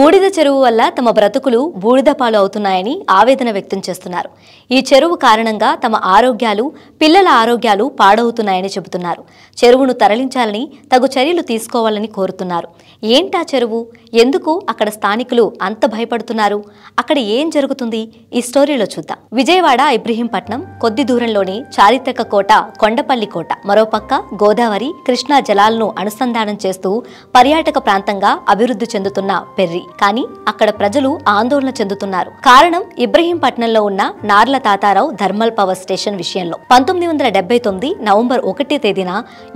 బూడిద చెరువు వల్ల తమ బ్రతుకులు బూడిద పాలు అవుతున్నాయని ఆవేదన వ్యక్తం చేస్తున్నారు ఈ చెరువు కారణంగా తమ ఆరోగ్యాలు పిల్లల ఆరోగ్యాలు పాడవుతున్నాయని చెబుతున్నారు చెరువును తరలించాలని తగు చర్యలు తీసుకోవాలని కోరుతున్నారు ఏంటా చెరువు ఎందుకు అక్కడ స్థానికులు అంత భయపడుతున్నారు అక్కడ ఏం జరుగుతుంది ఈ స్టోరీలో చూద్దాం విజయవాడ ఇబ్రహీంపట్నం కొద్ది దూరంలోని చారిత్రక కోట కొండపల్లి కోట మరోపక్క గోదావరి కృష్ణా జలాలను అనుసంధానం చేస్తూ పర్యాటక ప్రాంతంగా అభివృద్ధి చెందుతున్న పెర్రి కానీ అక్కడ ప్రజలు ఆందోళన చెందుతున్నారు కారణం ఇబ్రహీంపట్నంలో ఉన్న Narla Tatarao thermal power station విషయంలో పంతొమ్మిది వందల తొమ్మిది నవంబర్ ఒకటి తేదీన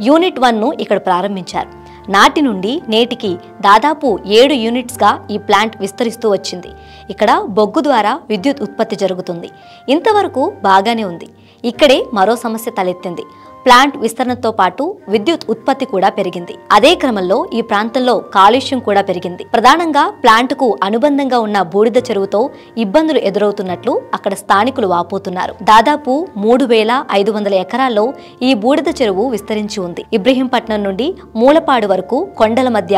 యూనిట్ వన్ను ఇక్కడ ప్రారంభించారు నాటి నుండి నేటికి దాదాపు ఏడు యూనిట్స్గా ఈ ప్లాంట్ విస్తరిస్తూ వచ్చింది ఇక్కడ బొగ్గు ద్వారా విద్యుత్ ఉత్పత్తి జరుగుతుంది ఇంతవరకు బాగానే ఉంది ఇక్కడే మరో సమస్య తలెత్తింది ప్లాంట్ విస్తరణతో పాటు విద్యుత్ ఉత్పత్తి కూడా పెరిగింది అదే క్రమంలో ఈ ప్రాంతంలో కాలుష్యం కూడా పెరిగింది ప్రధానంగా ప్లాంట్కు అనుబంధంగా ఉన్న బూడిద చెరువుతో ఇబ్బందులు ఎదురవుతున్నట్లు అక్కడ స్థానికులు వాపోతున్నారు దాదాపు మూడు వేల ఐదు వందల ఎకరాల్లో ఈ బూడిద చెరువు విస్తరించి ఉంది ఇబ్రహీంపట్నం నుండి మూలపాడు వరకు కొండల మధ్య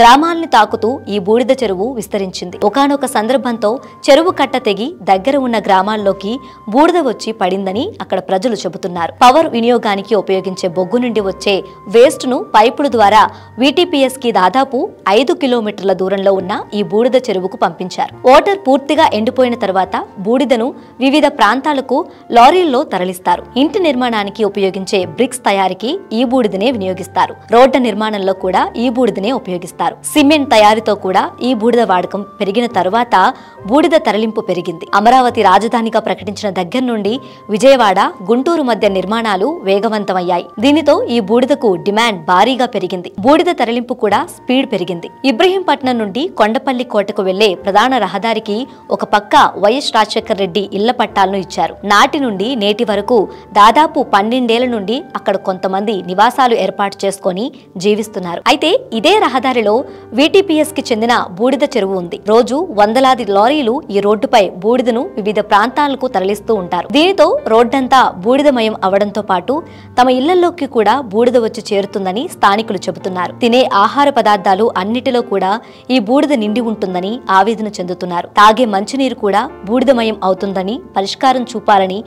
గ్రామాల్ని తాకుతూ ఈ బూడిద చెరువు విస్తరించింది ఒకనొక సందర్భంతో చెరువు కట్ట తెగి దగ్గర ఉన్న గ్రామాల్లోకి బూడిద వచ్చి పడిందని అక్కడ ప్రజలు చెబుతున్నారు పవర్ వినియోగానికి తాగడానికి ఉపయోగించే బొగ్గు నుండి వచ్చే వేస్ట్ను పైపుల ద్వారా వీటీపీఎస్కి దాదాపు ఐదు కిలోమీటర్ల దూరంలో ఉన్న ఈ బూడిద చెరువుకు పంపించారు వాటర్ పూర్తిగా ఎండిపోయిన తర్వాత బూడిదను వివిధ ప్రాంతాలకు లారీల్లో తరలిస్తారు ఇంటి నిర్మాణానికి ఉపయోగించే బ్రిక్స్ తయారీకి ఈ బూడిదనే వినియోగిస్తారు రోడ్ల నిర్మాణంలో కూడా ఈ బూడిదనే ఉపయోగిస్తారు సిమెంట్ తయారీతో కూడా ఈ బూడిద వాడకం పెరిగిన తర్వాత బూడిద తరలింపు పెరిగింది అమరావతి రాజధానిగా ప్రకటించిన దగ్గర నుండి విజయవాడ గుంటూరు మధ్య నిర్మాణాలు వేగవంతం విజయవంతమయ్యాయి దీనితో ఈ బూడిదకు డిమాండ్ భారీగా పెరిగింది బూడిద తరలింపు కూడా స్పీడ్ పెరిగింది ఇబ్రహీంపట్నం నుండి కొండపల్లి కోటకు వెళ్లే ప్రధాన రహదారికి ఒక పక్క వైఎస్ రాజశేఖర్ రెడ్డి ఇళ్ల పట్టాలను ఇచ్చారు నాటి నుండి నేటి వరకు దాదాపు పన్నెండేళ్ల నుండి అక్కడ కొంతమంది నివాసాలు ఏర్పాటు చేసుకుని జీవిస్తున్నారు అయితే ఇదే రహదారిలో వీటీపీఎస్ కి చెందిన బూడిద చెరువు ఉంది రోజు వందలాది లారీలు ఈ రోడ్డుపై బూడిదను వివిధ ప్రాంతాలకు తరలిస్తూ ఉంటారు దీనితో రోడ్డంతా బూడిదమయం అవడంతో పాటు తమ ఇళ్లలోకి కూడా బూడిద వచ్చి చేరుతుందని స్థానికులు చెబుతున్నారు తినే ఆహార పదార్థాలు అన్నిటిలో కూడా ఈ బూడిద నిండి ఉంటుందని ఆవేదన చెందుతున్నారు తాగే మంచినీరు కూడా బూడిదమయం అవుతుందని పరిష్కారం చూపాలని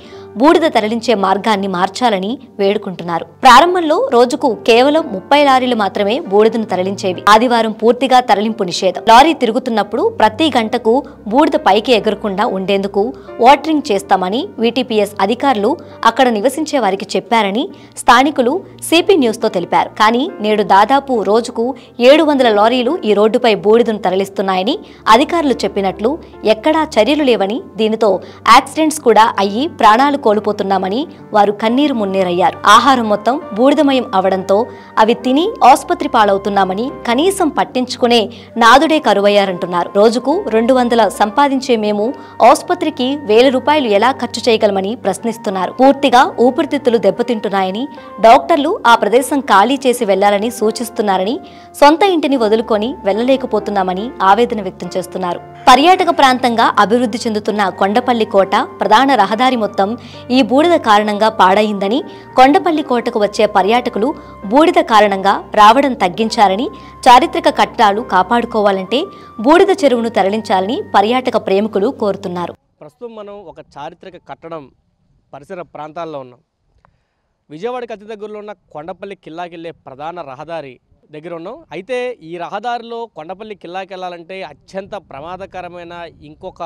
బూడిద తరలించే మార్గాన్ని మార్చాలని వేడుకుంటున్నారు ప్రారంభంలో రోజుకు కేవలం ముప్పై లారీలు మాత్రమే బూడిదను తరలించేవి ఆదివారం పూర్తిగా తరలింపు నిషేధం లారీ తిరుగుతున్నప్పుడు ప్రతి గంటకు బూడిద పైకి ఎగరకుండా ఉండేందుకు వాటరింగ్ చేస్తామని వీటీపీఎస్ అధికారులు అక్కడ నివసించే వారికి చెప్పారని స్థానికులు సిపి న్యూస్తో తెలిపారు కానీ నేడు దాదాపు రోజుకు ఏడు వందల లారీలు ఈ రోడ్డుపై బూడిదను తరలిస్తున్నాయని అధికారులు చెప్పినట్లు ఎక్కడా చర్యలు లేవని దీనితో యాక్సిడెంట్స్ కూడా అయ్యి ప్రాణాలు కోల్పోతున్నామని వారు కన్నీరు మున్నీరయ్యారు ఆహారం మొత్తం బూడిదమయం అవడంతో అవి తిని ఆసుపత్రి పాలవుతున్నామని కనీసం పట్టించుకునే నాదుడే కరువయ్యారంటున్నారు రోజుకు రెండు వందల సంపాదించే మేము ఆసుపత్రికి వేల రూపాయలు ఎలా ఖర్చు చేయగలమని ప్రశ్నిస్తున్నారు పూర్తిగా ఊపిరితిత్తులు దెబ్బతింటున్నాయి ఉన్నాయని డాక్టర్లు ఆ ప్రదేశం ఖాళీ చేసి వెళ్లాలని సూచిస్తున్నారని సొంత ఇంటిని వదులుకొని వెళ్లలేకపోతున్నామని ఆవేదన వ్యక్తం చేస్తున్నారు పర్యాటక ప్రాంతంగా అభివృద్ధి చెందుతున్న కొండపల్లి కోట ప్రధాన రహదారి మొత్తం ఈ బూడిద కారణంగా పాడైందని కొండపల్లి కోటకు వచ్చే పర్యాటకులు బూడిద కారణంగా రావడం తగ్గించాలని చారిత్రక కట్టాలు కాపాడుకోవాలంటే బూడిద చెరువును తరలించాలని పర్యాటక ప్రేమికులు కోరుతున్నారు ప్రస్తుతం మనం ఒక చారిత్రక కట్టడం పరిసర ప్రాంతాల్లో ఉన్నాం విజయవాడకి అతి దగ్గరలో ఉన్న కొండపల్లి కిల్లాకెళ్ళే ప్రధాన రహదారి దగ్గర ఉన్నాం అయితే ఈ రహదారిలో కొండపల్లి కిల్లాకి వెళ్ళాలంటే అత్యంత ప్రమాదకరమైన ఇంకొక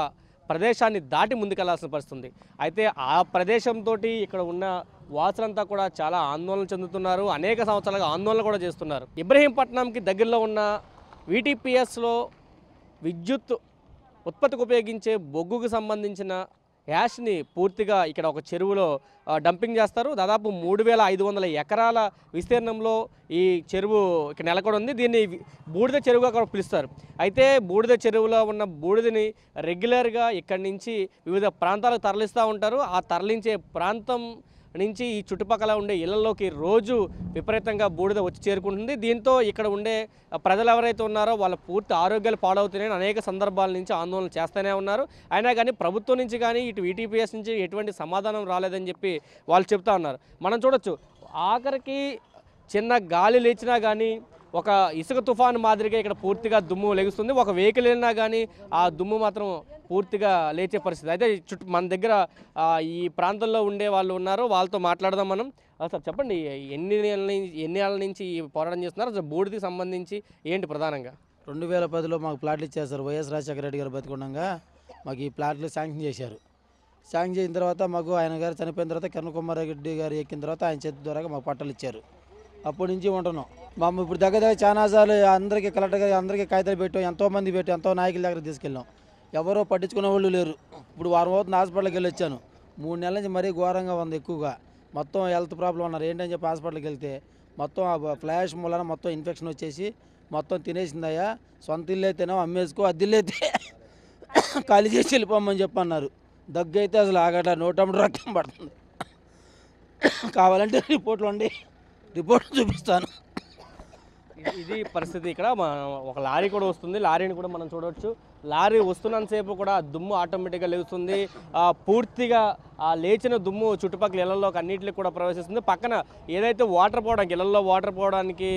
ప్రదేశాన్ని దాటి ముందుకెళ్లాల్సిన పరిస్థితుంది అయితే ఆ ప్రదేశంతో ఇక్కడ ఉన్న వాసులంతా కూడా చాలా ఆందోళన చెందుతున్నారు అనేక సంవత్సరాలుగా ఆందోళన కూడా చేస్తున్నారు ఇబ్రహీంపట్నంకి దగ్గరలో ఉన్న వీటీపీఎస్లో విద్యుత్ ఉత్పత్తికి ఉపయోగించే బొగ్గుకు సంబంధించిన యాష్ని పూర్తిగా ఇక్కడ ఒక చెరువులో డంపింగ్ చేస్తారు దాదాపు మూడు వేల ఐదు వందల ఎకరాల విస్తీర్ణంలో ఈ చెరువు ఇక్కడ నెలకొని ఉంది దీన్ని బూడిద చెరువుగా కూడా పిలుస్తారు అయితే బూడిద చెరువులో ఉన్న బూడిదని రెగ్యులర్గా ఇక్కడి నుంచి వివిధ ప్రాంతాలకు తరలిస్తూ ఉంటారు ఆ తరలించే ప్రాంతం నుంచి ఈ చుట్టుపక్కల ఉండే ఇళ్లలోకి రోజు విపరీతంగా బూడిద వచ్చి చేరుకుంటుంది దీంతో ఇక్కడ ఉండే ప్రజలు ఎవరైతే ఉన్నారో వాళ్ళ పూర్తి ఆరోగ్యాలు పాడవుతున్నాయని అనేక సందర్భాల నుంచి ఆందోళన చేస్తూనే ఉన్నారు అయినా కానీ ప్రభుత్వం నుంచి కానీ ఇటు ఈటీపీఎస్ నుంచి ఎటువంటి సమాధానం రాలేదని చెప్పి వాళ్ళు చెప్తా ఉన్నారు మనం చూడొచ్చు ఆఖరికి చిన్న గాలి లేచినా కానీ ఒక ఇసుక తుఫాను మాదిరిగా ఇక్కడ పూర్తిగా దుమ్ము లెగుస్తుంది ఒక వెహికల్ వెళ్ళినా కానీ ఆ దుమ్ము మాత్రం పూర్తిగా లేచే పరిస్థితి అయితే చుట్టూ మన దగ్గర ఈ ప్రాంతంలో ఉండే వాళ్ళు ఉన్నారు వాళ్ళతో మాట్లాడదాం మనం సార్ చెప్పండి ఎన్ని నెలల నుంచి ఎన్ని నెలల నుంచి పోరాటం చేస్తున్నారు అసలు బూడిదకి సంబంధించి ఏంటి ప్రధానంగా రెండు వేల పదిలో మాకు ప్లాట్లు సార్ వైఎస్ రాజశేఖర రెడ్డి గారు బతికుండగా మాకు ఈ ప్లాట్లు శాంక్షన్ చేశారు శాంక్షన్ చేసిన తర్వాత మాకు ఆయన గారు చనిపోయిన తర్వాత కిరణ్ కుమార్ రెడ్డి గారు ఎక్కిన తర్వాత ఆయన చేతి ద్వారా మాకు పట్టలు ఇచ్చారు అప్పటి నుంచి ఉంటున్నాం మా ఇప్పుడు దగ్గర దగ్గర చాలాసార్లు అందరికీ కలెక్టర్ గారు అందరికీ కాగితాలు పెట్టాం ఎంతోమంది పెట్టాం ఎంతో నాయకుల దగ్గర తీసుకెళ్ళాం ఎవరో పట్టించుకునే వాళ్ళు లేరు ఇప్పుడు వారం అవుతుంది హాస్పిటల్కి వెళ్ళి వచ్చాను మూడు నెలల నుంచి మరీ ఘోరంగా ఉంది ఎక్కువగా మొత్తం హెల్త్ ప్రాబ్లం ఉన్నారు ఏంటని చెప్పి హాస్పిటల్కి వెళ్తే మొత్తం ఆ ఫ్లాష్ మూలన మొత్తం ఇన్ఫెక్షన్ వచ్చేసి మొత్తం తినేసిందయ్యా సొంత ఇల్లు అయితేనో అమ్మేసుకో అద్దిల్లు అయితే ఖాళీ చేసి వెళ్ళిపోమని చెప్పన్నారు దగ్గు అయితే అసలు ఆగట నూటంబడి రక్తం పడుతుంది కావాలంటే రిపోర్ట్లు అండి రిపోర్ట్ చూపిస్తాను ఇది పరిస్థితి ఇక్కడ ఒక లారీ కూడా వస్తుంది లారీని కూడా మనం చూడవచ్చు లారీ వస్తున్నంతసేపు కూడా దుమ్ము ఆటోమేటిక్గా లేస్తుంది పూర్తిగా ఆ లేచిన దుమ్ము చుట్టుపక్కల ఇళ్లలోకి అన్నింటికి కూడా ప్రవేశిస్తుంది పక్కన ఏదైతే వాటర్ పోవడానికి ఇళ్లలో వాటర్ పోవడానికి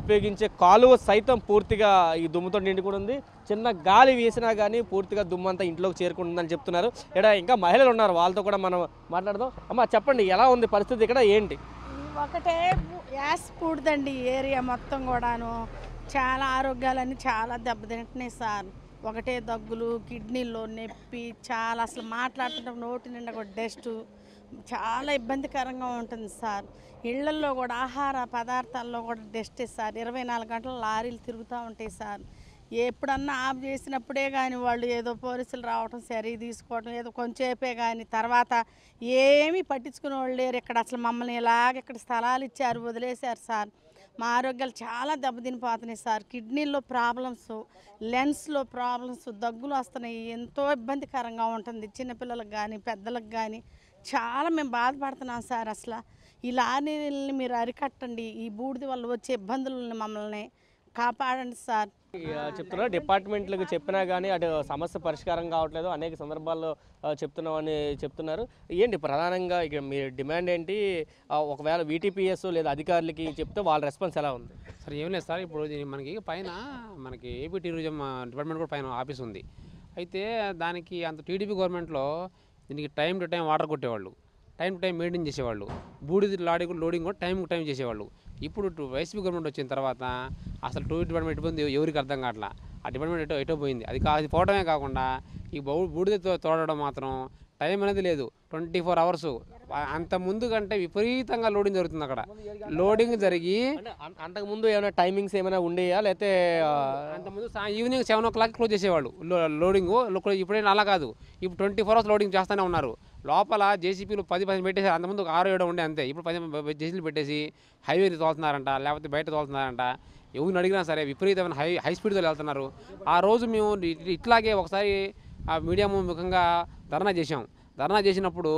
ఉపయోగించే కాలువ సైతం పూర్తిగా ఈ దుమ్ముతో నిండి కూడా ఉంది చిన్న గాలి వేసినా కానీ పూర్తిగా దుమ్ము అంతా ఇంట్లోకి చేరుకుంటుందని చెప్తున్నారు ఇక్కడ ఇంకా మహిళలు ఉన్నారు వాళ్ళతో కూడా మనం మాట్లాడదాం అమ్మ చెప్పండి ఎలా ఉంది పరిస్థితి ఇక్కడ ఏంటి ఒకటే యాస్ పూడదండి ఏరియా మొత్తం కూడాను చాలా ఆరోగ్యాలన్నీ చాలా దెబ్బతింటున్నాయి సార్ ఒకటే దగ్గులు కిడ్నీలో నొప్పి చాలా అసలు మాట్లాడుతుంటే నోటి నిండా కూడా డస్ట్ చాలా ఇబ్బందికరంగా ఉంటుంది సార్ ఇళ్లల్లో కూడా ఆహార పదార్థాల్లో కూడా డస్ట్ సార్ ఇరవై నాలుగు గంటలు లారీలు తిరుగుతూ ఉంటాయి సార్ ఎప్పుడన్నా ఆఫ్ చేసినప్పుడే కానీ వాళ్ళు ఏదో పోలీసులు రావటం సరి తీసుకోవటం ఏదో కొంచెంసేపే కానీ తర్వాత ఏమీ పట్టించుకునే వాళ్ళు లేరు ఇక్కడ అసలు మమ్మల్ని ఇలాగ ఇక్కడ స్థలాలు ఇచ్చారు వదిలేశారు సార్ మా ఆరోగ్యాలు చాలా దెబ్బతినిపోతున్నాయి సార్ కిడ్నీలో ప్రాబ్లమ్స్ లెన్స్లో ప్రాబ్లమ్స్ దగ్గులు వస్తున్నాయి ఎంతో ఇబ్బందికరంగా ఉంటుంది చిన్నపిల్లలకు కానీ పెద్దలకు కానీ చాలా మేము బాధపడుతున్నాం సార్ అసలు ఈ మీరు అరికట్టండి ఈ బూడిద వల్ల వచ్చే ఇబ్బందులు మమ్మల్ని కాపాడండి సార్ చెప్తున్నా డిపార్ట్మెంట్లకు చెప్పినా కానీ అటు సమస్య పరిష్కారం కావట్లేదు అనేక సందర్భాల్లో చెప్తున్నామని చెప్తున్నారు ఏంటి ప్రధానంగా ఇక మీ డిమాండ్ ఏంటి ఒకవేళ వీటీపీఎస్ లేదా అధికారులకి చెప్తే వాళ్ళ రెస్పాన్స్ ఎలా ఉంది సార్ ఏం లేదు సార్ ఇప్పుడు మనకి పైన మనకి ఏపీ టూరిజం డిపార్ట్మెంట్ కూడా పైన ఆఫీస్ ఉంది అయితే దానికి అంత టీడీపీ గవర్నమెంట్లో దీనికి టైం టు టైం వాటర్ కొట్టేవాళ్ళు టైం టు టైం మెయింటైన్ చేసేవాళ్ళు బూడిది లాడింగ్ లోడింగ్ కూడా టైం టు టైం చేసేవాళ్ళు ఇప్పుడు వైసీపీ గవర్నమెంట్ వచ్చిన తర్వాత అసలు టూ డిపార్ట్మెంట్ ఇబ్బంది ఎవరికి అర్థం కావట్లా ఆ డిపార్ట్మెంట్ ఎటో ఎటో పోయింది అది కాదు పోవడమే కాకుండా ఈ బౌ బూడిదతో తోడడం మాత్రం టైం అనేది లేదు ట్వంటీ ఫోర్ అవర్స్ అంత ముందు కంటే విపరీతంగా లోడింగ్ జరుగుతుంది అక్కడ లోడింగ్ జరిగి అంతకుముందు ఏమైనా టైమింగ్స్ ఏమైనా ఉండేయా లేకపోతే అంతకుముందు evening seven o'clock close చేసేవాళ్ళు లోడింగ్ ఇప్పుడైనా అలా కాదు ఇప్పుడు ట్వంటీ ఫోర్ అవర్స్ లోడింగ్ చేస్తూనే ఉన్నారు లోపల జేసీపీలు పది పదిహేను పెట్టేసి అంతకుముందు ఆరు ఏడు ఉండే అంతే ఇప్పుడు పది జేసీలు పెట్టేసి హైవే తోలుతున్నారంట లేకపోతే బయట తోలుతున్నారంట ఎవరిని అడిగినా సరే విపరీతమైన హై హై స్పీడ్తో వెళ్తున్నారు ఆ రోజు మేము ఇట్లాగే ఒకసారి ఆ మీడియా ముఖంగా ధర్నా చేశాం ధర్నా చేసినప్పుడు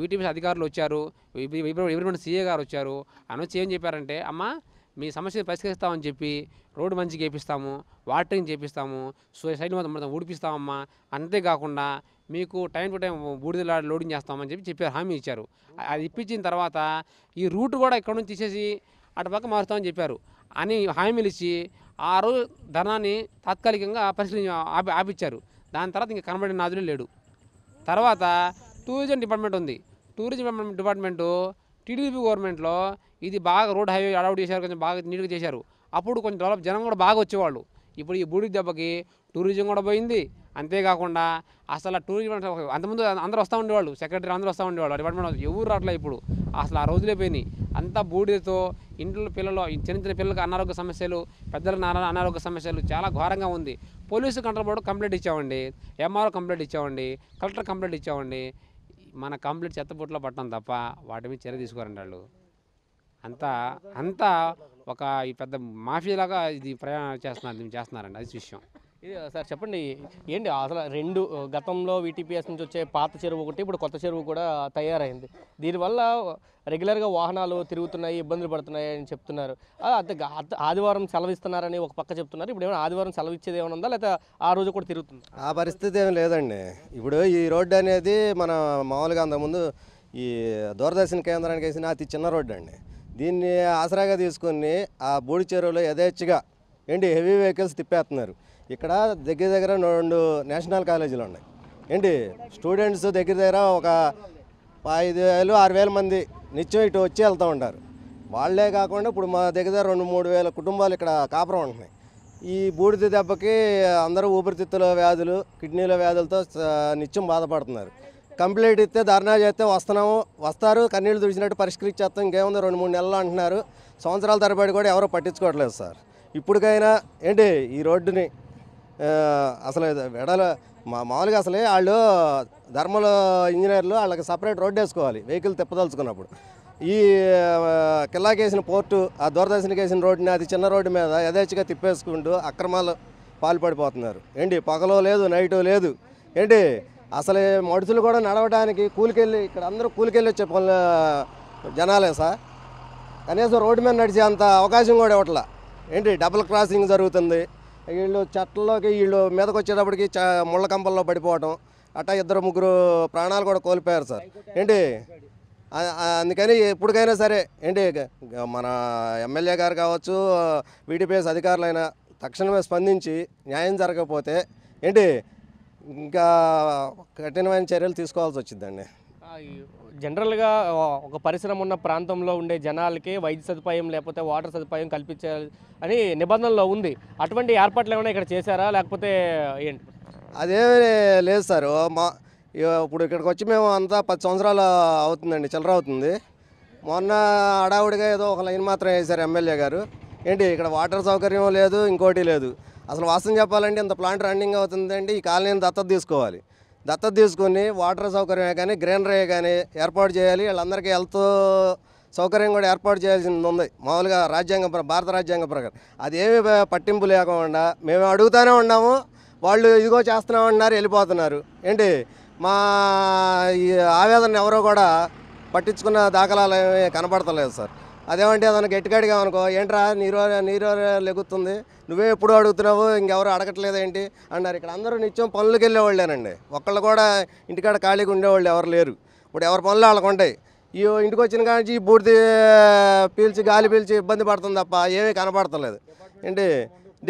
వీటీపీ అధికారులు వచ్చారు ఎవ్రీమెంట్ సీఏ గారు వచ్చారు అని వచ్చి ఏం చెప్పారంటే అమ్మ మీ సమస్యను పరిష్కరిస్తామని చెప్పి రోడ్డు మంచిగా చేపిస్తాము వాటరింగ్ చేపిస్తాము సైడ్ మొత్తం ఊడిపిస్తామమ్మా అంతేకాకుండా మీకు టైం టు టైం బూడిద లోడింగ్ చేస్తామని చెప్పి చెప్పారు హామీ ఇచ్చారు అది ఇప్పించిన తర్వాత ఈ రూట్ కూడా ఇక్కడ నుంచి తీసేసి అటు పక్క మారుస్తామని చెప్పారు అని హామీలు ఇచ్చి ఆ రోజు ధనాన్ని తాత్కాలికంగా పరిశీలి ఆపి ఆపిచ్చారు దాని తర్వాత ఇంకా కనబడిన నాదులే లేడు తర్వాత టూరిజం డిపార్ట్మెంట్ ఉంది టూరిజం డిపార్ట్మెంటు టీడీపీ గవర్నమెంట్లో ఇది బాగా రోడ్ హైవే అడౌట్ చేశారు కొంచెం బాగా నీట్గా చేశారు అప్పుడు కొంచెం డెవలప్ జనం కూడా బాగా వచ్చేవాళ్ళు ఇప్పుడు ఈ బూడి దెబ్బకి టూరిజం కూడా పోయింది అంతేకాకుండా అసలు టూరిజం అంతకుముందు అందరూ వస్తూ ఉండేవాళ్ళు సెక్రటరీ అందరూ వస్తూ ఉండేవాళ్ళు డిపార్ట్మెంట్ ఎవరు రావట్లే ఇప్పుడు అసలు ఆ రోజులే పోయినాయి అంతా బూడిదతో ఇంట్లో పిల్లలు చిన్న చిన్న పిల్లలకు అనారోగ్య సమస్యలు పెద్దలకు అనారోగ్య సమస్యలు చాలా ఘోరంగా ఉంది పోలీసు కంట్రోల్ బోర్డు కంప్లైంట్ ఇచ్చామండి ఎంఆర్ఓ కంప్లైంట్ ఇచ్చామండి కలెక్టర్ కంప్లైంట్ ఇచ్చామండి మన కంప్లీట్ చెత్తబుట్లో పట్టడం తప్ప వాటి మీద చర్య తీసుకోరండి వాళ్ళు అంతా అంతా ఒక ఈ పెద్ద మాఫీలాగా ఇది ప్రయాణం చేస్తున్నారు చేస్తున్నారండి అది విషయం సార్ చెప్పండి ఏంటి అసలు రెండు గతంలో వీటీపీఎస్ నుంచి వచ్చే పాత చెరువు ఒకటి ఇప్పుడు కొత్త చెరువు కూడా తయారైంది దీనివల్ల రెగ్యులర్గా వాహనాలు తిరుగుతున్నాయి ఇబ్బందులు పడుతున్నాయి అని చెప్తున్నారు ఆదివారం సెలవు ఇస్తున్నారని ఒక పక్క చెప్తున్నారు ఇప్పుడు ఏమైనా ఆదివారం సెలవు ఇచ్చేది ఏమైనా ఉందా లేకపోతే ఆ రోజు కూడా తిరుగుతుంది ఆ పరిస్థితి ఏమి లేదండి ఇప్పుడు ఈ రోడ్డు అనేది మన మామూలుగా అంతకుముందు ఈ దూరదర్శన కేంద్రానికి వేసిన అతి చిన్న రోడ్డు అండి దీన్ని ఆసరాగా తీసుకొని ఆ బూడి చెరువులో యథేచ్ఛగా ఏంటి హెవీ వెహికల్స్ తిప్పేస్తున్నారు ఇక్కడ దగ్గర దగ్గర రెండు నేషనల్ కాలేజీలు ఉన్నాయి ఏంటి స్టూడెంట్స్ దగ్గర దగ్గర ఒక ఐదు వేలు ఆరు వేల మంది నిత్యం ఇటు వచ్చి వెళ్తూ ఉంటారు వాళ్ళే కాకుండా ఇప్పుడు మా దగ్గర రెండు మూడు వేల కుటుంబాలు ఇక్కడ కాపురం ఉంటున్నాయి ఈ బూడిద దెబ్బకి అందరూ ఊపిరితిత్తుల వ్యాధులు కిడ్నీల వ్యాధులతో నిత్యం బాధపడుతున్నారు కంప్లీట్ ఇస్తే ధర్నా చేస్తే వస్తున్నాము వస్తారు కన్నీళ్ళు తుడిచినట్టు పరిష్కరించేస్తాం ఇంకేముంది రెండు మూడు నెలలు అంటున్నారు సంవత్సరాల తరబడి కూడా ఎవరో పట్టించుకోవట్లేదు సార్ ఇప్పటికైనా ఏంటి ఈ రోడ్డుని అసలు వెడల మా మామూలుగా అసలే వాళ్ళు ధర్మల ఇంజనీర్లు వాళ్ళకి సపరేట్ రోడ్డు వేసుకోవాలి వెహికల్ తిప్పదలుచుకున్నప్పుడు ఈ కిల్లాకేసిన పోర్టు ఆ వేసిన రోడ్డుని అది చిన్న రోడ్డు మీద యథేచ్ఛగా తిప్పేసుకుంటూ అక్రమాలు పాల్పడిపోతున్నారు ఏంటి పగలో లేదు నైటు లేదు ఏంటి అసలు మడుసులు కూడా నడవడానికి కూలికెళ్ళి ఇక్కడ అందరూ కూలికెళ్ళి వచ్చే పనులు జనాలే సార్ కనీసం రోడ్డు మీద నడిచే అంత అవకాశం కూడా ఇవ్వట్లా ఏంటి డబుల్ క్రాసింగ్ జరుగుతుంది వీళ్ళు చెట్లలోకి వీళ్ళు మీదకి వచ్చేటప్పటికి ముళ్ళ కంపల్లో పడిపోవటం అట్టా ఇద్దరు ముగ్గురు ప్రాణాలు కూడా కోల్పోయారు సార్ ఏంటి అందుకని ఎప్పటికైనా సరే ఏంటి మన ఎమ్మెల్యే గారు కావచ్చు వీడిపిఎస్ అధికారులైనా తక్షణమే స్పందించి న్యాయం జరగకపోతే ఏంటి ఇంకా కఠినమైన చర్యలు తీసుకోవాల్సి వచ్చిందండి జనరల్గా ఒక పరిశ్రమ ఉన్న ప్రాంతంలో ఉండే జనాలకి వైద్య సదుపాయం లేకపోతే వాటర్ సదుపాయం కల్పించాలి అని నిబంధనలో ఉంది అటువంటి ఏర్పాట్లు ఏమైనా ఇక్కడ చేశారా లేకపోతే ఏంటి అదే లేదు సార్ మా ఇప్పుడు ఇక్కడికి వచ్చి మేము అంతా పది సంవత్సరాలు అవుతుందండి చిల్లర అవుతుంది మొన్న హడావుడిగా ఏదో ఒక లైన్ మాత్రం వేశారు ఎమ్మెల్యే గారు ఏంటి ఇక్కడ వాటర్ సౌకర్యం లేదు ఇంకోటి లేదు అసలు వాస్తవం చెప్పాలంటే ఇంత ప్లాంట్ రన్నింగ్ అవుతుందండి ఈ కాలనీని దత్తత తీసుకోవాలి దత్తత తీసుకొని వాటర్ సౌకర్యమే కానీ గ్రీనరీ కానీ ఏర్పాటు చేయాలి వీళ్ళందరికీ హెల్త్ సౌకర్యం కూడా ఏర్పాటు చేయాల్సింది ఉంది మామూలుగా రాజ్యాంగ భారత రాజ్యాంగ ప్రకారం అది ఏమి పట్టింపు లేకుండా మేము అడుగుతూనే ఉన్నాము వాళ్ళు ఇదిగో చేస్తున్నామన్నారు వెళ్ళిపోతున్నారు ఏంటి మా ఈ ఆవేదన ఎవరో కూడా పట్టించుకున్న దాఖలాలు ఏమీ కనపడతలేదు సార్ అదేమంటే ఏదైనా గట్టిగాడిగా అనుకో ఏంట్రా నీరు నీరు లెగుతుంది నువ్వే ఎప్పుడు అడుగుతున్నావు ఇంకెవరు అడగట్లేదు ఏంటి అన్నారు ఇక్కడ అందరూ నిత్యం పనులకు వెళ్ళేవాళ్ళేనండి ఒక్కళ్ళు కూడా ఇంటికాడ ఖాళీగా ఉండేవాళ్ళు ఎవరు లేరు ఇప్పుడు ఎవరి పనులు వాళ్ళకు ఉంటాయి ఈ ఇంటికి వచ్చిన కానీ ఈ బూడిది పీల్చి గాలి పీల్చి ఇబ్బంది పడుతుంది తప్ప ఏమీ కనపడతలేదు ఏంటి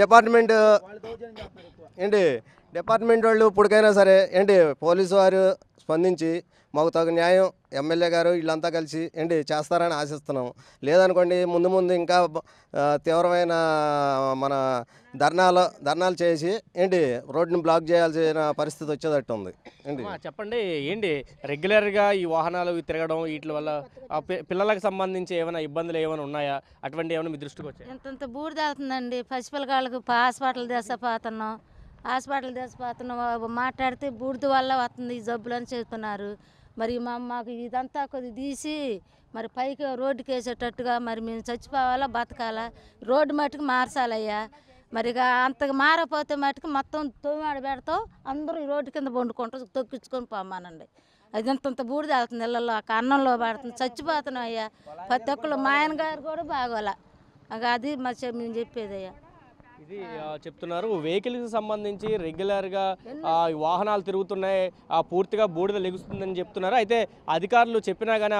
డిపార్ట్మెంట్ ఏంటి డిపార్ట్మెంట్ వాళ్ళు ఇప్పటికైనా సరే ఏంటి పోలీసు వారు స్పందించి మాకు తగు న్యాయం ఎమ్మెల్యే గారు వీళ్ళంతా కలిసి ఏంటి చేస్తారని ఆశిస్తున్నాము లేదనుకోండి ముందు ముందు ఇంకా తీవ్రమైన మన ధర్నాలు ధర్నాలు చేసి ఏంటి రోడ్డుని బ్లాక్ చేయాల్సిన పరిస్థితి వచ్చేటట్టు ఉంది ఏంటి చెప్పండి ఏంటి రెగ్యులర్గా ఈ వాహనాలు తిరగడం వీటి వల్ల పిల్లలకు సంబంధించి ఏమైనా ఇబ్బందులు ఏమైనా ఉన్నాయా అటువంటి ఏమైనా మీ దృష్టికి వచ్చాయి ఇంత బూడిద అవుతుందండి పసిపిల్లకాళ్ళకు హాస్పిటల్ దశపోతున్నాం హాస్పిటల్ దశపోతున్నాం మాట్లాడితే బూడిద వల్ల వస్తుంది ఈ జబ్బులు అని చెబుతున్నారు మరి మా మాకు ఇదంతా కొద్ది తీసి మరి పైకి రోడ్డుకి వేసేటట్టుగా మరి మేము చచ్చిపోవాలా బతకాలా రోడ్డు మట్టుకు మార్చాలయ్యా మరి అంతకు మారపోతే మటుకు మొత్తం తోమాడు పెడతాం అందరూ రోడ్డు కింద వండుకుంటూ తొక్కించుకొని పోమానండి అది ఇంత బూడిద అవుతుంది నెలల్లో ఒక అన్నంలో పడుతుంది చచ్చిపోతున్నాం అయ్యా ప్రతి ఒక్కళ్ళు మా ఆయన గారు కూడా బాగోలే అది మరి మేము చెప్పేది అయ్యా ఇది చెప్తున్నారు వెహికల్స్ సంబంధించి రెగ్యులర్గా వాహనాలు తిరుగుతున్నాయి ఆ పూర్తిగా బూడిద లెగుస్తుందని చెప్తున్నారు అయితే అధికారులు చెప్పినా కానీ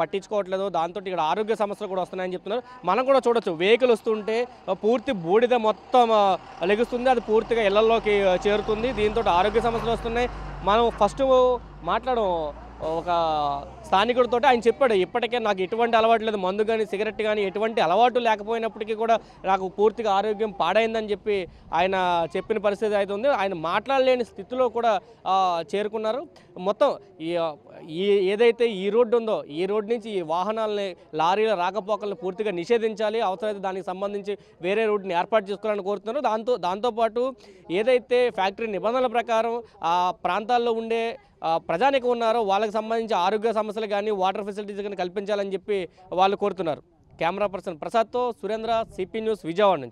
పట్టించుకోవట్లేదు దాంతో ఇక్కడ ఆరోగ్య సమస్యలు కూడా వస్తున్నాయని చెప్తున్నారు మనం కూడా చూడొచ్చు వెహికల్ వస్తుంటే పూర్తి బూడిద మొత్తం లెగుస్తుంది అది పూర్తిగా ఇళ్లలోకి చేరుతుంది దీంతో ఆరోగ్య సమస్యలు వస్తున్నాయి మనం ఫస్ట్ మాట్లాడము ఒక స్థానికుడితో ఆయన చెప్పాడు ఇప్పటికే నాకు ఎటువంటి అలవాటు లేదు మందు కానీ సిగరెట్ కానీ ఎటువంటి అలవాటు లేకపోయినప్పటికీ కూడా నాకు పూర్తిగా ఆరోగ్యం పాడైందని చెప్పి ఆయన చెప్పిన పరిస్థితి అయితే ఉంది ఆయన మాట్లాడలేని స్థితిలో కూడా చేరుకున్నారు మొత్తం ఈ ఏదైతే ఈ రోడ్డు ఉందో ఈ రోడ్డు నుంచి ఈ వాహనాలని లారీల రాకపోకలను పూర్తిగా నిషేధించాలి అవసరమైతే దానికి సంబంధించి వేరే రూట్ని ఏర్పాటు చేసుకోవాలని కోరుతున్నారు దాంతో దాంతోపాటు ఏదైతే ఫ్యాక్టరీ నిబంధనల ప్రకారం ఆ ప్రాంతాల్లో ఉండే ప్రజానికి ఉన్నారో వాళ్ళకి సంబంధించి ఆరోగ్య సమస్యలు బస్సులు కానీ వాటర్ ఫెసిలిటీస్ కానీ కల్పించాలని చెప్పి వాళ్ళు కోరుతున్నారు కెమెరా పర్సన్ ప్రసాద్తో సురేంద్ర సిపి న్యూస్ విజయవాడ